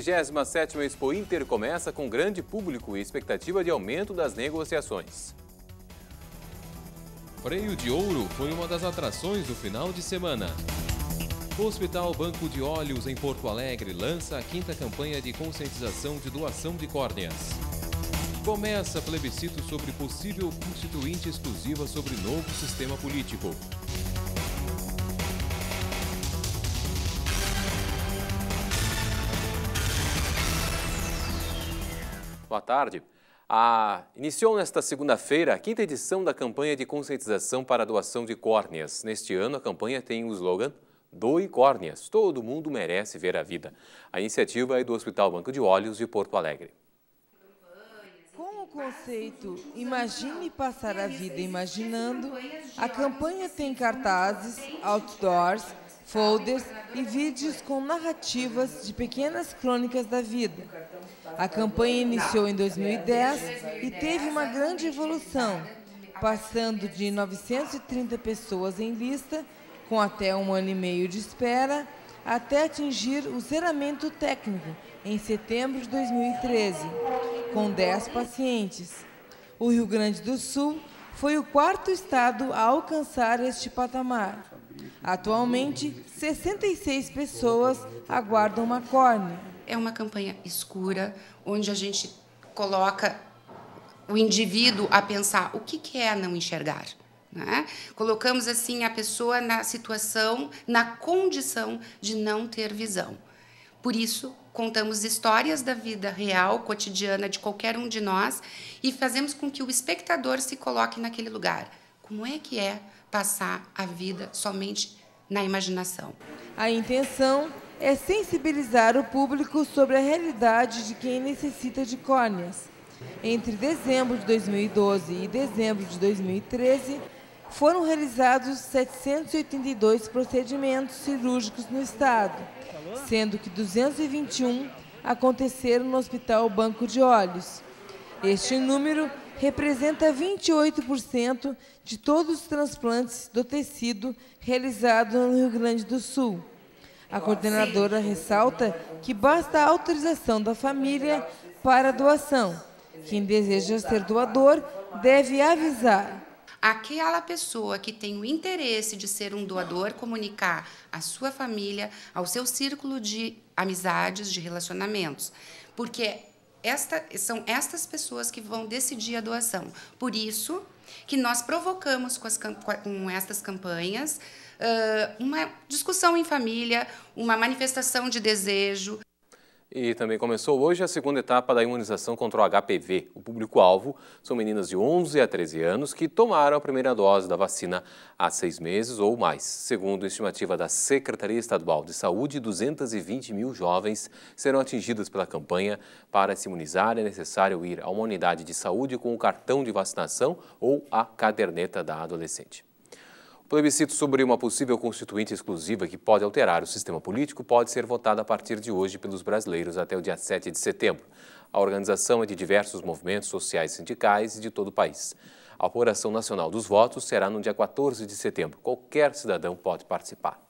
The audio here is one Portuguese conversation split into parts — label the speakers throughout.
Speaker 1: 37ª Expo Inter começa com grande público e expectativa de aumento das negociações. Freio de ouro foi uma das atrações do final de semana. O Hospital Banco de Olhos em Porto Alegre lança a quinta campanha de conscientização de doação de córneas. Começa plebiscito sobre possível constituinte exclusiva sobre novo sistema político. Boa tarde. Ah, iniciou nesta segunda-feira a quinta edição da campanha de conscientização para a doação de córneas. Neste ano, a campanha tem o slogan Doe córneas, todo mundo merece ver a vida. A iniciativa é do Hospital Banco de Olhos de Porto Alegre.
Speaker 2: Com o conceito Imagine Passar a Vida Imaginando, a campanha tem cartazes, outdoors folders e vídeos com narrativas de pequenas crônicas da vida. A campanha iniciou em 2010 e teve uma grande evolução, passando de 930 pessoas em lista, com até um ano e meio de espera, até atingir o zeramento técnico em setembro de 2013, com 10 pacientes. O Rio Grande do Sul foi o quarto estado a alcançar este patamar.
Speaker 3: Atualmente, 66 pessoas aguardam uma córnea. É uma campanha escura, onde a gente coloca o indivíduo a pensar o que é não enxergar. Né? Colocamos assim a pessoa na situação, na condição de não ter visão. Por isso, contamos histórias da vida real, cotidiana de qualquer um de nós e fazemos com que o espectador se coloque naquele lugar. Como é que é passar a vida somente na imaginação? A intenção é sensibilizar o público
Speaker 2: sobre a realidade de quem necessita de córneas. Entre dezembro de 2012 e dezembro de 2013, foram realizados 782 procedimentos cirúrgicos no estado, sendo que 221 aconteceram no Hospital Banco de Olhos. Este número representa 28% de todos os transplantes do tecido realizados no Rio Grande do Sul. A coordenadora ressalta que basta a autorização da família para a doação. Quem deseja ser doador deve avisar
Speaker 3: aquela pessoa que tem o interesse de ser um doador comunicar à sua família, ao seu círculo de amizades, de relacionamentos. Porque esta, são estas pessoas que vão decidir a doação. Por isso que nós provocamos com, as, com estas campanhas uma discussão em família, uma manifestação de desejo.
Speaker 1: E também começou hoje a segunda etapa da imunização contra o HPV. O público-alvo são meninas de 11 a 13 anos que tomaram a primeira dose da vacina há seis meses ou mais. Segundo a estimativa da Secretaria Estadual de Saúde, 220 mil jovens serão atingidos pela campanha. Para se imunizar, é necessário ir a uma unidade de saúde com o cartão de vacinação ou a caderneta da adolescente. O plebiscito sobre uma possível constituinte exclusiva que pode alterar o sistema político pode ser votado a partir de hoje pelos brasileiros até o dia 7 de setembro. A organização é de diversos movimentos sociais e sindicais de todo o país. A apuração nacional dos votos será no dia 14 de setembro. Qualquer cidadão pode participar.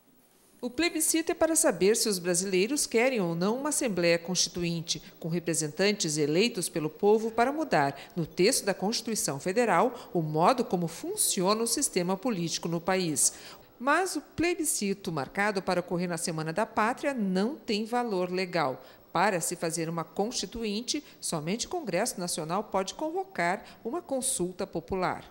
Speaker 2: O plebiscito é para saber se os brasileiros querem ou não uma Assembleia Constituinte, com representantes eleitos pelo povo para mudar, no texto da Constituição Federal, o modo como funciona o sistema político no país. Mas o plebiscito marcado para ocorrer na Semana da Pátria não tem valor legal. Para se fazer uma constituinte, somente o Congresso Nacional pode convocar uma consulta popular.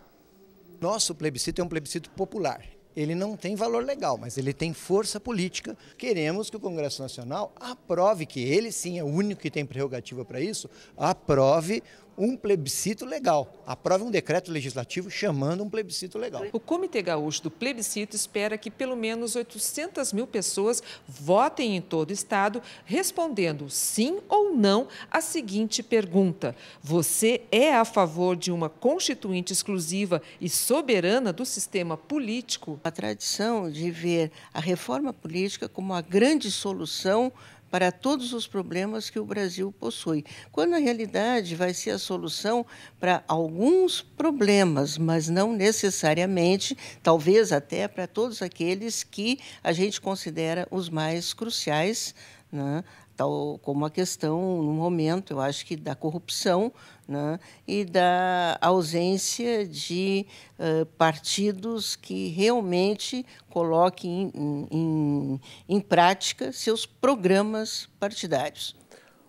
Speaker 4: Nosso plebiscito é um plebiscito popular ele não tem valor legal, mas ele tem força política. Queremos que o Congresso Nacional aprove, que ele sim é o único que tem prerrogativa para isso, aprove um plebiscito legal. Aprove
Speaker 2: um decreto legislativo chamando um plebiscito legal. O Comitê Gaúcho do Plebiscito espera que pelo menos 800 mil pessoas votem em todo o estado, respondendo sim ou não à seguinte pergunta: Você é a favor de uma
Speaker 3: constituinte exclusiva e soberana do sistema político? A tradição de ver a reforma política como a grande solução para todos os problemas que o Brasil possui, quando na realidade vai ser a solução para alguns problemas, mas não necessariamente, talvez até para todos aqueles que a gente considera os mais cruciais né? tal como a questão, no momento, eu acho que da corrupção né? e da ausência de uh, partidos que realmente coloquem em, em, em prática seus programas partidários.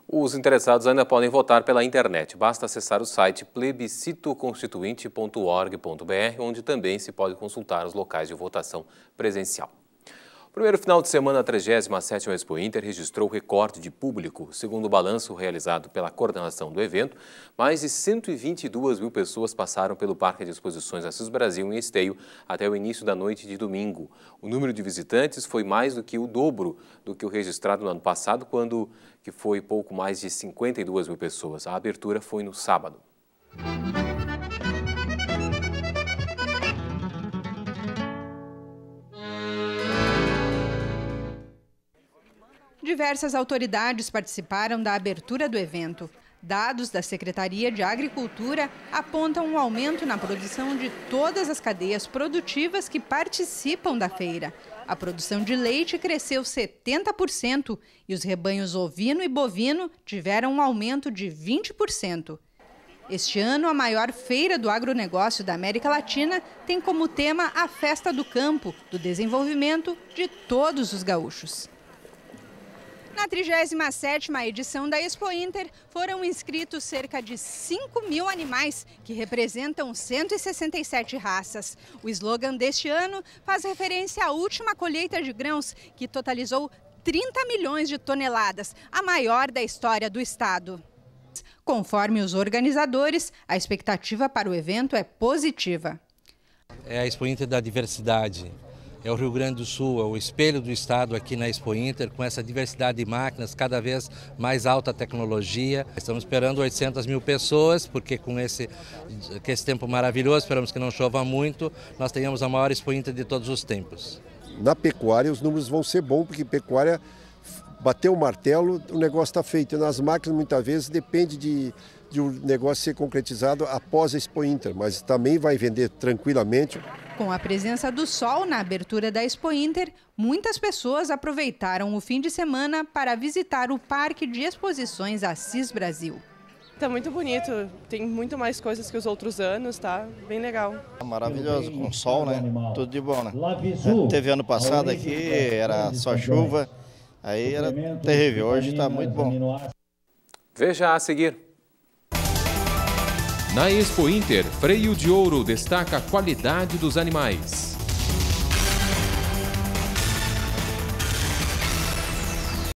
Speaker 1: Os interessados ainda podem votar pela internet. Basta acessar o site plebiscitoconstituinte.org.br, onde também se pode consultar os locais de votação presencial. Primeiro final de semana, a 37ª Expo Inter registrou recorde de público, segundo o balanço realizado pela coordenação do evento. Mais de 122 mil pessoas passaram pelo Parque de Exposições Assis Brasil em Esteio até o início da noite de domingo. O número de visitantes foi mais do que o dobro do que o registrado no ano passado, quando que foi pouco mais de 52 mil pessoas. A abertura foi no sábado.
Speaker 4: Diversas autoridades participaram da abertura do evento. Dados da Secretaria de Agricultura apontam um aumento na produção de todas as cadeias produtivas que participam da feira. A produção de leite cresceu 70% e os rebanhos ovino e bovino tiveram um aumento de 20%. Este ano, a maior feira do agronegócio da América Latina tem como tema a festa do campo, do desenvolvimento de todos os gaúchos. Na 37ª edição da Expo Inter, foram inscritos cerca de 5 mil animais, que representam 167 raças. O slogan deste ano faz referência à última colheita de grãos, que totalizou 30 milhões de toneladas, a maior da história do estado. Conforme os organizadores, a expectativa para o evento é positiva.
Speaker 1: É a Expo Inter da diversidade, é o Rio Grande do Sul, é o espelho do Estado aqui na Expo Inter, com essa diversidade de máquinas, cada vez mais alta tecnologia. Estamos esperando 800 mil pessoas, porque com esse, com esse tempo maravilhoso, esperamos que não chova muito, nós tenhamos a maior Expo Inter de todos os tempos.
Speaker 2: Na pecuária os números vão ser bons, porque pecuária bateu o martelo, o negócio está feito. Nas máquinas, muitas vezes, depende de de o um negócio ser concretizado após a Expo Inter, mas também vai vender tranquilamente.
Speaker 4: Com a presença do sol na abertura da Expo Inter, muitas pessoas aproveitaram o fim de semana para visitar o Parque de
Speaker 2: Exposições Assis Brasil. Está muito bonito, tem muito mais coisas que os outros anos, tá? Bem legal.
Speaker 4: Tá maravilhoso, com sol, né? Tudo de bom, né? É, teve ano passado aqui, era só chuva, aí era terrível, hoje está muito bom.
Speaker 1: Veja a seguir. Na Expo Inter, Freio de Ouro destaca a qualidade dos animais.